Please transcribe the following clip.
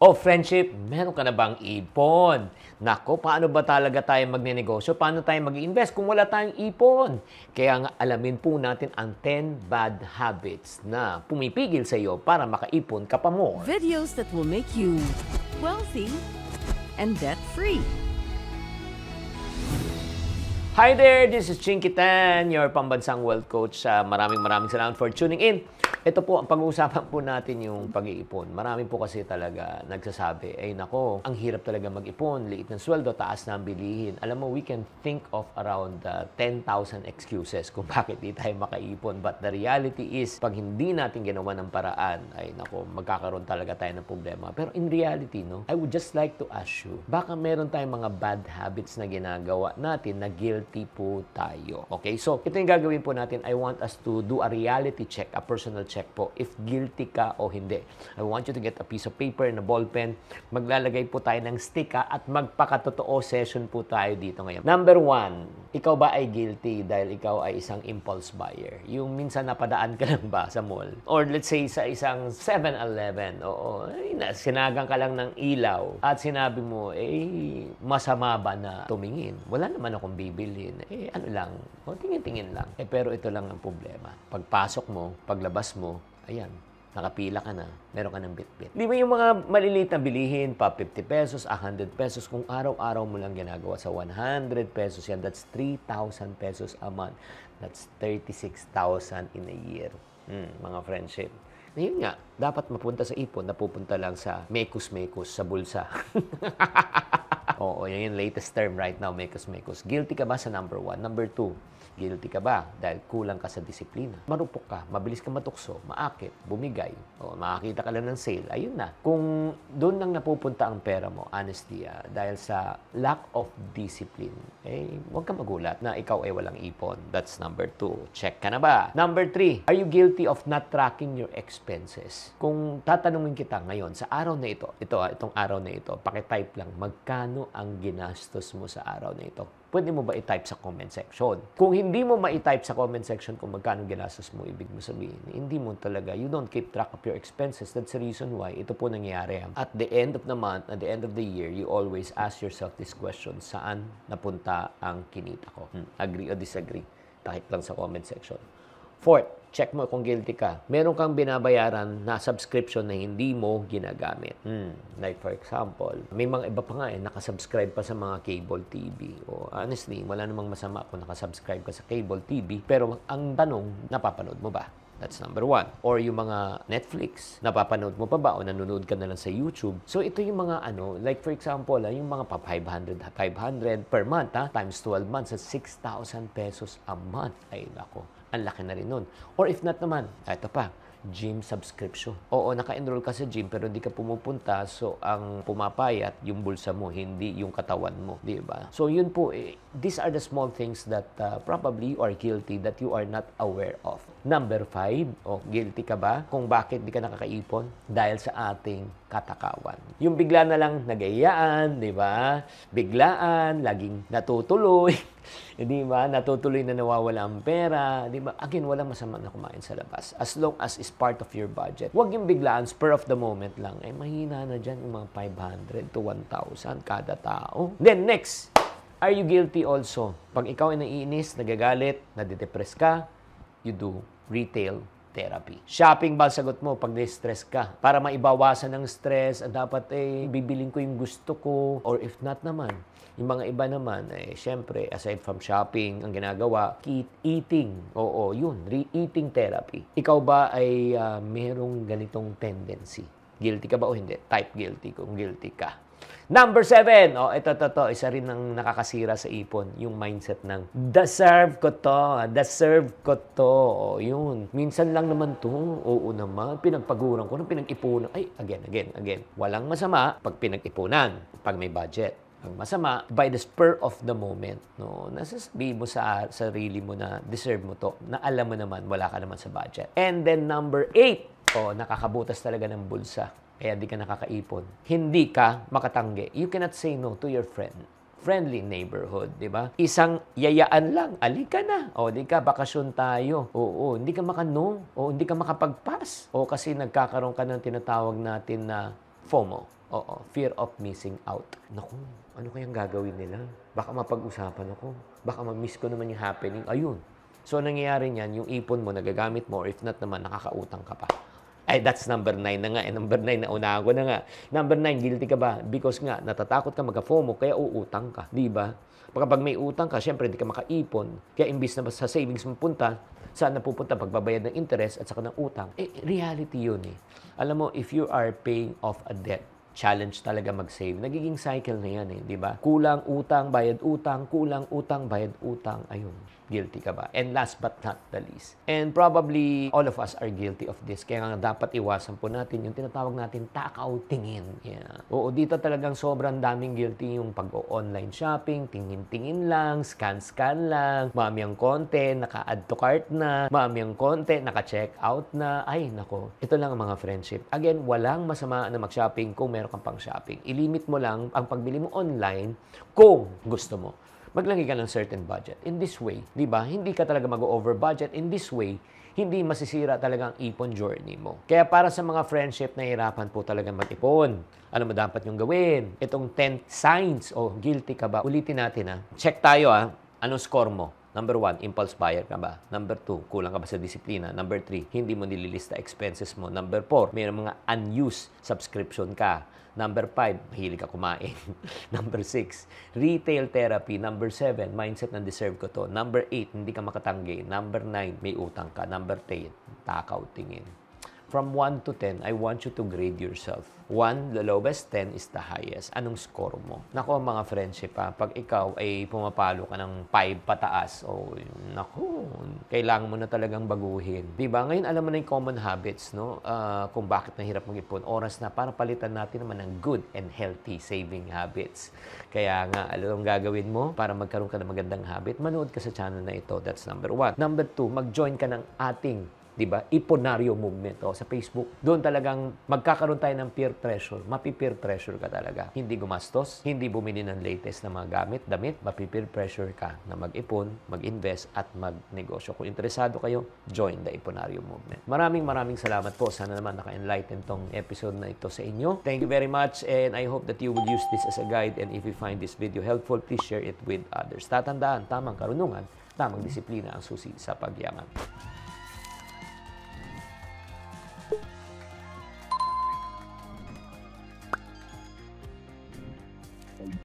O oh, friendship, meron ka na bang ipon? Nako, paano ba talaga tayo magnenegosyo? Paano tayo mag-invest kung wala tayong ipon? Kaya nga alamin po natin ang 10 bad habits na pumipigil sa iyo para makaipon ka pa mo. Videos that will make you wealthy and debt-free. Hi there, this is Chinky Tan, your pambansang wealth coach. Uh, maraming maraming salamat for tuning in. Ito po, pag-uusapan po natin yung pag-iipon. Marami po kasi talaga nagsasabi, ay nako, ang hirap talaga mag-ipon, liit ng sweldo, taas na ang bilihin. Alam mo, we can think of around uh, 10,000 excuses kung bakit di tayo makaipon. But the reality is, pag hindi natin ginawa ng paraan, ay nako, magkakaroon talaga tayo ng problema. Pero in reality, no, I would just like to ask you, baka meron tayong mga bad habits na ginagawa natin na guilty po tayo. Okay, so ito yung gagawin po natin. I want us to do a reality check, a personal check po if guilty ka o hindi. I want you to get a piece of paper and a ball pen. Maglalagay po tayo ng stika at magpakatotoo session po tayo dito ngayon. Number one, ikaw ba ay guilty dahil ikaw ay isang impulse buyer? Yung minsan napadaan ka lang ba sa mall? Or let's say sa isang 7-Eleven, oo, sinagang ka lang ng ilaw at sinabi mo, eh, masama ba na tumingin? Wala naman akong bibilin. Eh, ano lang, o tingin-tingin lang. Eh, pero ito lang ang problema. Pagpasok mo, paglabas mo, ayan, nakapila ka na, meron ka ng bitbit. Di ba yung mga maliliit na bilihin, pa 50 pesos, 100 pesos, kung araw-araw mo lang ginagawa sa 100 pesos yan, that's 3,000 pesos a month. That's 36,000 in a year. Hmm, mga friendship. Na yun nga, dapat mapunta sa ipon, napupunta lang sa mekus-mekus, sa bulsa. Oo, yan yung latest term right now, mekos-mekos. Guilty ka ba sa number one? Number two, guilty ka ba dahil kulang ka sa disiplina? Marupok ka, mabilis ka matukso, maakit, bumigay, o makakita ka lang ng sale, ayun na. Kung doon lang napupunta ang pera mo, honestly, ah, dahil sa lack of discipline, eh, huwag ka magulat na ikaw ay walang ipon. That's number two. Check ka na ba? Number three, are you guilty of not tracking your expenses? Kung tatanungin kita ngayon, sa araw na ito, ito, ah, itong araw na ito, pakitype lang, magkano ang ginastos mo sa araw na ito? Pwede mo ba i-type sa comment section? Kung hindi mo ma-type sa comment section kung magkano ginastos mo, ibig mo sabihin, hindi mo talaga, you don't keep track of your expenses. That's the reason why ito po nangyayari. At the end of the month, at the end of the year, you always ask yourself this question, saan napunta ang kinita ko? Hmm. Agree o disagree? Type lang sa comment section. Fourth, check mo kung guilty ka. Meron kang binabayaran na subscription na hindi mo ginagamit. Hmm. Like for example, may mga iba pa nga eh, nakasubscribe pa sa mga cable TV. O honestly, wala namang masama kung nakasubscribe ka sa cable TV. Pero ang tanong, napapanood mo ba? That's number one. Or yung mga Netflix, napapanood mo pa ba o nanonood ka na lang sa YouTube? So, ito yung mga ano, like for example, ah, yung mga pa 500, 500 per month, ha? Ah, times 12 months, sa 6,000 pesos a month. Ay, nako ang laki na rin nun. Or if not naman, ito pa, gym subscription. Oo, naka-enroll ka sa gym pero hindi ka pumupunta so ang pumapayat yung bulsa mo, hindi yung katawan mo, di ba? So yun po, eh, these are the small things that uh, probably you are guilty that you are not aware of. Number five, oh, guilty ka ba kung bakit di ka nakakaipon? Dahil sa ating katakawan. Yung bigla na lang nagayaan, di ba? Biglaan, laging natutuloy. di ba? Natutuloy na nawawala ang pera. Di ba? Again, wala masama na kumain sa labas. As long as is part of your budget. Huwag yung biglaan, spur of the moment lang. Ay, eh, mahina na dyan yung mga 500 to 1,000 kada tao. Then, next, are you guilty also? Pag ikaw ay naiinis, nagagalit, nadidepress ka, you do retail therapy. Shopping ba sagot mo pag na-stress ka? Para maibawasan ng stress, dapat eh, bibiling ko yung gusto ko. Or if not naman, yung mga iba naman, eh, syempre, aside from shopping, ang ginagawa, keep eating. Oo, yun, re-eating therapy. Ikaw ba ay uh, merong ganitong tendency? Guilty ka ba o hindi? Type guilty kung guilty ka. Number seven, oh, ito, ito, ito, isa rin ng nakakasira sa ipon, yung mindset ng, deserve ko to, ah, deserve ko to, oh, yun. Minsan lang naman to, oo naman, pinagpaguran ko, pinag-ipunan, ay, again, again, again. Walang masama pag pinag-ipunan, pag may budget. Ang masama, by the spur of the moment, no, nasasabi mo sa sarili mo na deserve mo to, na alam mo naman, wala ka naman sa budget. And then number eight, oh, nakakabutas talaga ng bulsa kaya di ka nakakaipon. Hindi ka makatanggi. You cannot say no to your friend friendly neighborhood, di ba? Isang yayaan lang, ka na. O, di ka, bakasyon tayo. Oo, hindi ka makano. O, hindi ka makapagpas. O, kasi nagkakaroon ka ng tinatawag natin na FOMO. Oo, fear of missing out. Naku, ano kayang gagawin nila? Baka mapag-usapan ako. Baka ma-miss ko naman yung happening. Ayun. So, nangyayari niyan, yung ipon mo, nagagamit mo, or if not naman, nakakautang ka pa. Ay, that's number 9 na nga. Eh, number 9 na una ko na nga. Number 9, guilty ka ba? Because nga, natatakot ka magka-FOMO, kaya uutang ka. Di ba? Kapag may utang ka, syempre, hindi ka makaipon. Kaya imbis na sa savings mo punta, saan napupunta pagbabayad ng interest at saka ng utang? Eh, reality yun eh. Alam mo, if you are paying off a debt, challenge talaga mag-save. Nagiging cycle na yan eh, di ba? Kulang utang, bayad utang, kulang utang, bayad utang. Ayun, guilty ka ba? And last but not the least. And probably all of us are guilty of this. Kaya nga dapat iwasan po natin yung tinatawag natin takaw tingin. Yeah. Oo, dito talagang sobrang daming guilty yung pag-online shopping, tingin-tingin lang, scan-scan lang, mami ang konti, naka-add to cart na, mami ang konti, naka-check out na. Ay, nako. Ito lang ang mga friendship. Again, walang masama na mag-shopping kung meron kang pang shopping. Ilimit mo lang ang pagbili mo online kung gusto mo. Maglangi ka ng certain budget. In this way, di ba, hindi ka talaga mag-over budget. In this way, hindi masisira talaga ang ipon journey mo. Kaya para sa mga friendship, na hirapan po talaga mag-ipon. Ano mo dapat yung gawin? Itong 10 signs o oh, guilty ka ba? Ulitin natin ha. Check tayo ha. Anong score mo? Number one, impulse buyer ka ba? Number two, kulang ka ba sa disiplina? Number three, hindi mo nililista expenses mo. Number four, may mga unused subscription ka. Number five, mahilig ka kumain. Number six, retail therapy. Number seven, mindset na deserve ko to. Number eight, hindi ka makatanggi. Number nine, may utang ka. Number ten, takaw tingin. From 1 to 10, I want you to grade yourself. 1, the lowest, 10 is the highest. Anong score mo? Nako, mga friendship ha, pag ikaw ay pumapalo ka ng 5 pataas, o oh, nako, kailangan mo na talagang baguhin. Diba? Ngayon, alam mo na yung common habits, no? Uh, kung bakit nahirap mag-ipon. Oras na para palitan natin naman ng good and healthy saving habits. Kaya nga, alam ano ang gagawin mo para magkaroon ka ng magandang habit, manood ka sa channel na ito. That's number 1. Number 2, mag-join ka ng ating 'di ba? Iponaryo movement oh, sa Facebook. Doon talagang magkakaroon tayo ng peer pressure. Mapi-peer pressure ka talaga. Hindi gumastos, hindi bumili ng latest na mga gamit, damit, mapi-peer pressure ka na mag-ipon, mag-invest at magnegosyo. Kung interesado kayo, join the Iponario movement. Maraming maraming salamat po. Sana naman naka-enlighten tong episode na ito sa inyo. Thank you very much and I hope that you will use this as a guide and if you find this video helpful, please share it with others. Tatandaan, tamang karunungan, tamang disiplina ang susi sa pagyaman.